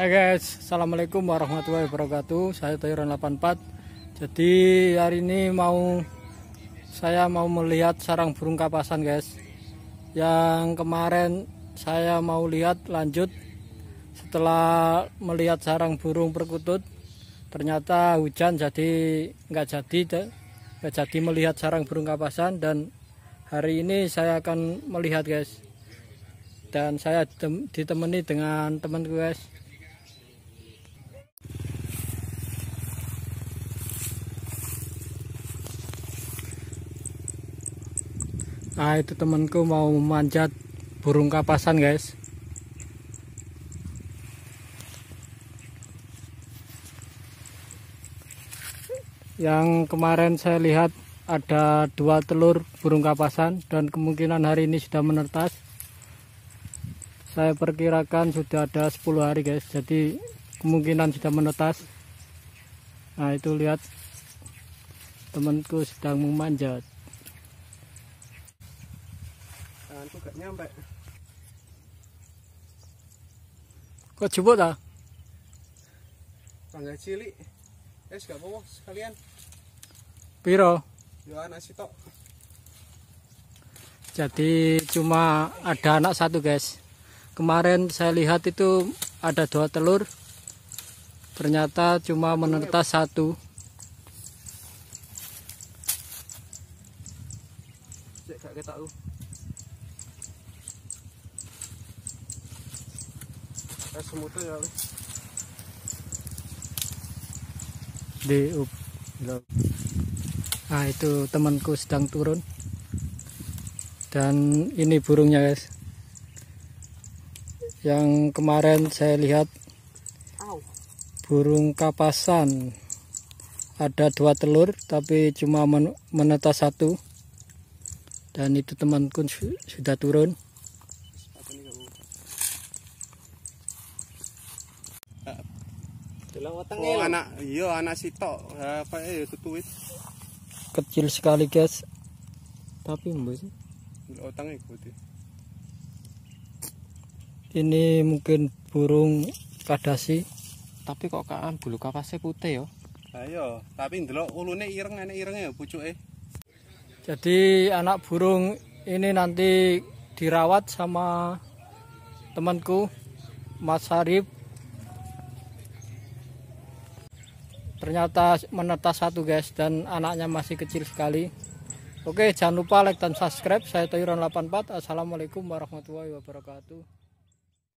Hai guys, Assalamualaikum warahmatullahi wabarakatuh Saya Toyron 84 Jadi hari ini mau Saya mau melihat sarang burung kapasan guys Yang kemarin Saya mau lihat lanjut Setelah melihat sarang burung perkutut Ternyata hujan jadi nggak jadi nggak jadi melihat sarang burung kapasan Dan hari ini saya akan melihat guys Dan saya ditemani dengan temanku guys ah itu temanku mau memanjat burung kapasan guys yang kemarin saya lihat ada dua telur burung kapasan dan kemungkinan hari ini sudah menetas saya perkirakan sudah ada 10 hari guys jadi kemungkinan sudah menetas nah itu lihat temanku sedang memanjat Nah, tanganku gak nyampe kok jebot ah tangga cilik es gak bawa sekalian piro yo anak sitok jadi cuma ada anak satu guys kemarin saya lihat itu ada dua telur ternyata cuma menetas satu Cek gak lu? semutnya ya di up nah itu temanku sedang turun dan ini burungnya guys yang kemarin saya lihat burung kapasan ada dua telur tapi cuma menetas satu dan itu temanku sudah turun delok wetenge. Oh, anak iya anak sitok. Apa eh, ya tutuwit. Kecil sekali, guys. Tapi mbok sih. Otange putih. Ini mungkin burung kadasi. Tapi kok kaan bulu kapasnya putih ya? Ayo, tapi ndelok ulune ireng enek irenge ya pucuke. Jadi anak burung ini nanti dirawat sama temanku Mas Harif ternyata menetas satu guys dan anaknya masih kecil sekali oke jangan lupa like dan subscribe saya Toyuran 84 Assalamualaikum warahmatullahi wabarakatuh